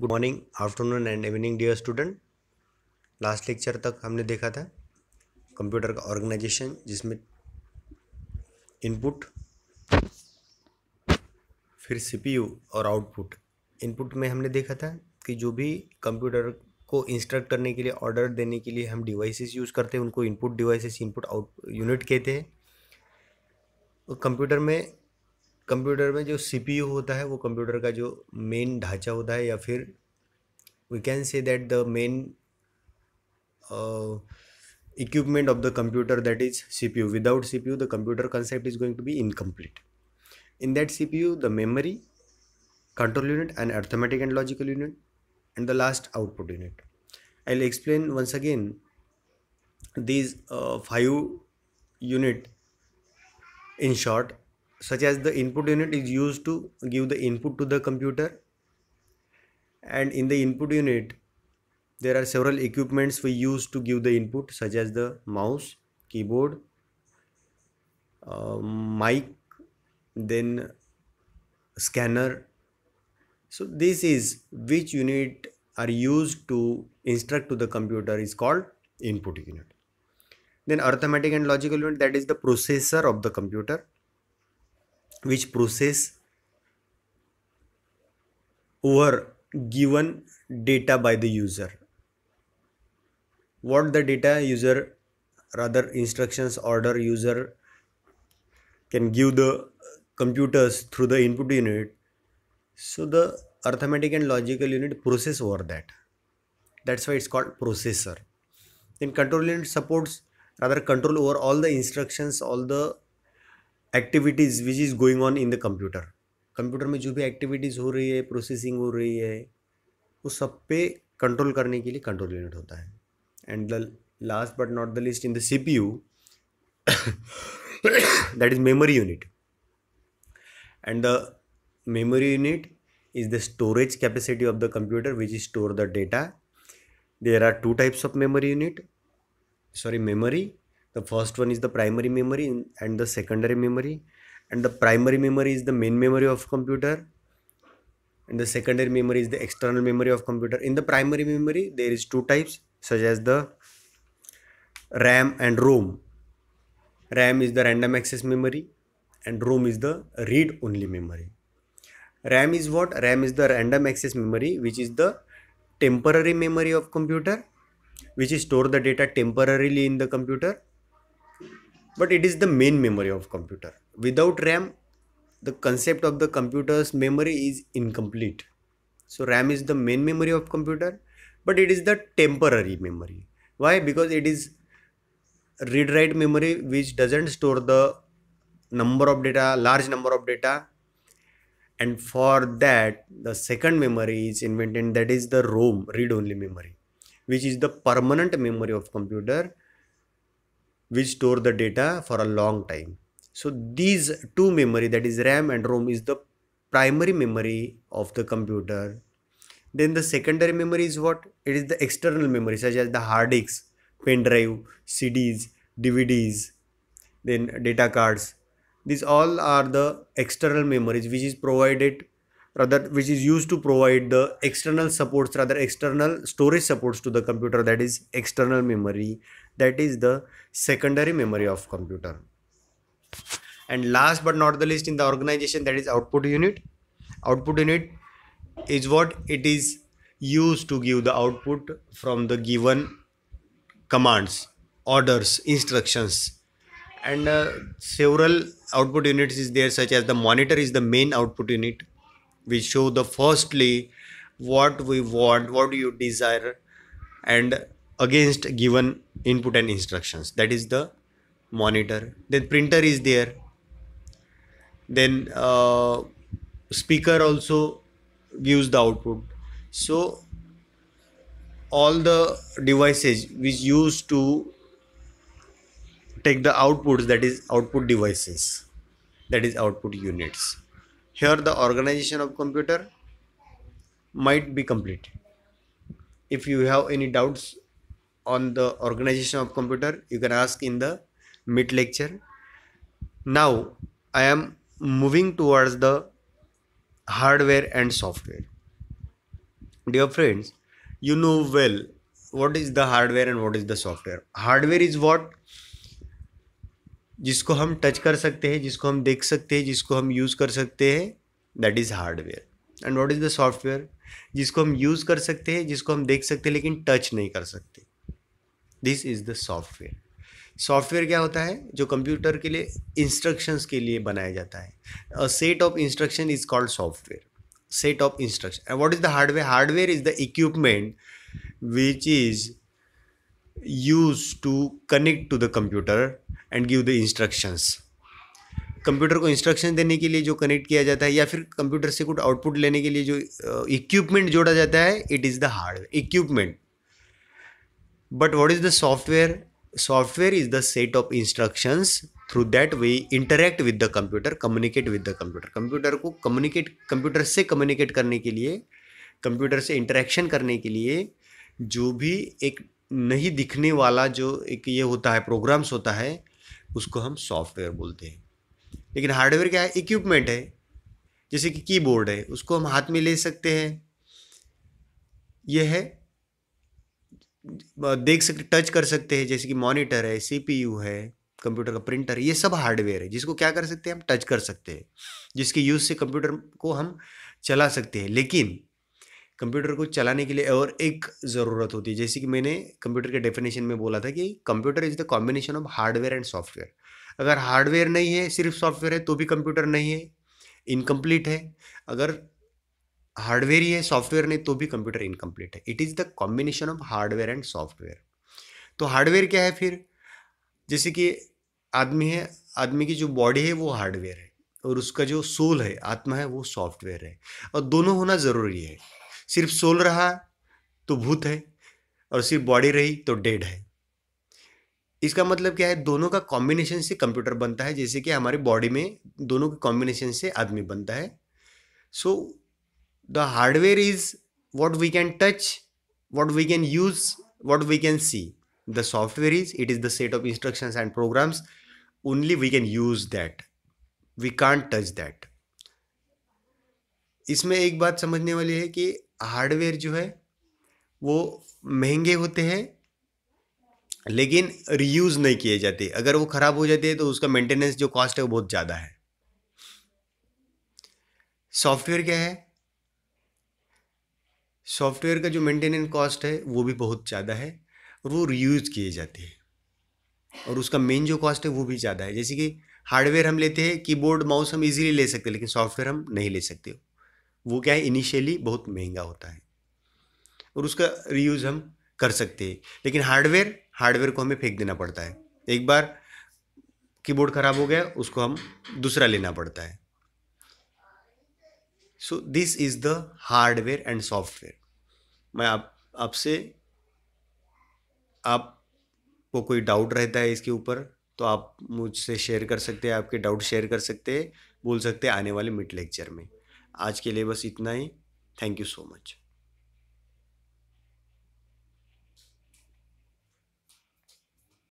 Good morning afternoon and evening dear student last lecture तक हमने देखा था कंप्यूटर का ऑर्गेनाइजेशन जिसमें इनपुट फिर सीपीयू और आउटपुट इनपुट में हमने देखा था कि जो भी कंप्यूटर को इंस्ट्रक्ट करने के लिए ऑर्डर देने के लिए हम डिवाइसेस यूज़ करते हैं उनको input devices input out unit कहते हैं कंप्यूटर तो में कंप्यूटर में जो सीपीयू होता है वो कंप्यूटर का जो मेन ढांचा होता है या फिर we can say that the main equipment of the computer that is C P U without C P U the computer concept is going to be incomplete in that C P U the memory control unit and arithmetic and logical unit and the last output unit I will explain once again these five unit in short such as the input unit is used to give the input to the computer and in the input unit there are several equipments we use to give the input such as the mouse keyboard uh, mic then scanner so this is which unit are used to instruct to the computer is called input unit then arithmetic and logical unit that is the processor of the computer which process over given data by the user what the data user rather instructions order user can give the computers through the input unit so the arithmetic and logical unit process over that that's why it's called processor then control unit supports rather control over all the instructions all the activities which is going on in the computer computer में जो भी activities हो रही है processing हो रही है वो सब पे कंट्रोल करने के लिए कंट्रोल यूनिट होता है and the last but not the list in the C P U that is memory unit and the memory unit is the storage capacity of the computer which is store the data there are two types of memory unit sorry memory the first one is the primary memory and the secondary memory and the primary memory is the main memory of computer and the secondary memory is the external memory of computer in the primary memory there is two types such as the ram and rom ram is the random access memory and rom is the read only memory ram is what ram is the random access memory which is the temporary memory of computer which is store the data temporarily in the computer but it is the main memory of computer without ram the concept of the computer's memory is incomplete so ram is the main memory of computer but it is the temporary memory why because it is read write memory which doesn't store the number of data large number of data and for that the second memory is invented that is the rom read only memory which is the permanent memory of computer which store the data for a long time. So these two memory that is RAM and ROM is the primary memory of the computer. Then the secondary memory is what? It is the external memory such as the hard disks, pen drive, CDs, DVDs, then data cards. These all are the external memories which is provided rather which is used to provide the external supports rather external storage supports to the computer that is external memory that is the secondary memory of computer and last but not the least in the organization that is output unit output unit is what it is used to give the output from the given commands orders instructions and uh, several output units is there such as the monitor is the main output unit which show the firstly what we want what you desire and against given input and instructions that is the monitor then printer is there then uh, speaker also gives the output so all the devices which used to take the outputs that is output devices that is output units here the organization of computer might be complete if you have any doubts on the organization of computer you can ask in the mid lecture now i am moving towards the hardware and software dear friends you know well what is the hardware and what is the software hardware is what जिसको हम touch कर सकते हैं जिसको हम देख सकते हैं जिसको हम यूज़ कर सकते हैं that is hardware and what is the software जिसको हम यूज़ कर सकते हैं जिसको हम देख सकते हैं लेकिन टच नहीं कर सकते this is the software software क्या होता है जो कंप्यूटर के लिए इंस्ट्रक्शंस के लिए बनाया जाता है set of instruction is called software set of instruction and what is the hardware hardware is the equipment which is use to connect to the computer and give the instructions computer को instruction देने के लिए जो connect किया जाता है या फिर कंप्यूटर से कुछ आउटपुट लेने के लिए जो इक्विपमेंट uh, जोड़ा जाता है it is the hardware equipment but what is the software software is the set of instructions through that we interact with the computer communicate with the computer computer को communicate computer से communicate करने के लिए computer से interaction करने के लिए जो भी एक नहीं दिखने वाला जो एक ये होता है प्रोग्राम्स होता है उसको हम सॉफ्टवेयर बोलते हैं लेकिन हार्डवेयर क्या है इक्विपमेंट है जैसे कि कीबोर्ड है उसको हम हाथ में ले सकते हैं यह है देख सकते टच कर सकते हैं जैसे कि मॉनिटर है सीपीयू है कंप्यूटर का प्रिंटर ये सब हार्डवेयर है जिसको क्या कर सकते हैं हम टच कर सकते हैं जिसके यूज़ से कंप्यूटर को हम चला सकते हैं लेकिन कंप्यूटर को चलाने के लिए और एक ज़रूरत होती है जैसे कि मैंने कंप्यूटर के डेफिनेशन में बोला था कि computer is the combination of hardware and software अगर हार्डवेयर नहीं है सिर्फ सॉफ्टवेयर है तो भी कंप्यूटर नहीं है इनकम्प्लीट है अगर हार्डवेयर ही है सॉफ्टवेयर नहीं तो भी कंप्यूटर इनकम्प्लीट है it is the combination of hardware and software तो हार्डवेयर क्या है फिर जैसे कि आदमी है आदमी की जो बॉडी है वो हार्डवेयर है और उसका जो सोल है आत्मा है वो सॉफ्टवेयर है और दोनों होना ज़रूरी है सिर्फ सोल रहा तो भूत है और सिर्फ बॉडी रही तो डेड है इसका मतलब क्या है दोनों का कॉम्बिनेशन से कंप्यूटर बनता है जैसे कि हमारी बॉडी में दोनों के कॉम्बिनेशन से आदमी बनता है सो so, the hardware is what we can touch what we can use what we can see the software is it is the set of instructions and programs only we can use that we can't touch that इसमें एक बात समझने वाली है कि hardware जो है वो महंगे होते हैं लेकिन रीयूज़ नहीं किए जाते अगर वो ख़राब हो जाते हैं तो उसका मेंटेनेंस जो कॉस्ट है वो बहुत ज़्यादा है सॉफ्टवेयर क्या है सॉफ्टवेयर का जो मेंटेनेंस कॉस्ट है वो भी बहुत ज़्यादा है और वो रीयूज किए जाते हैं और उसका मेन जो कॉस्ट है वो भी ज़्यादा है जैसे कि हार्डवेयर हम लेते हैं कीबोर्ड माउस हम इजीली ले सकते हैं लेकिन सॉफ्टवेयर हम नहीं ले सकते वो क्या है इनिशियली बहुत महंगा होता है और उसका रीयूज़ हम कर सकते हैं लेकिन हार्डवेयर हार्डवेयर को हमें फेंक देना पड़ता है एक बार कीबोर्ड ख़राब हो गया उसको हम दूसरा लेना पड़ता है so this is the hardware and software मैं आप आपसे को कोई डाउट रहता है इसके ऊपर तो आप मुझसे शेयर कर सकते हैं आपके डाउट शेयर कर सकते हैं बोल सकते हैं आने वाले मिड लेक्चर में आज के लिए बस इतना ही थैंक यू सो मच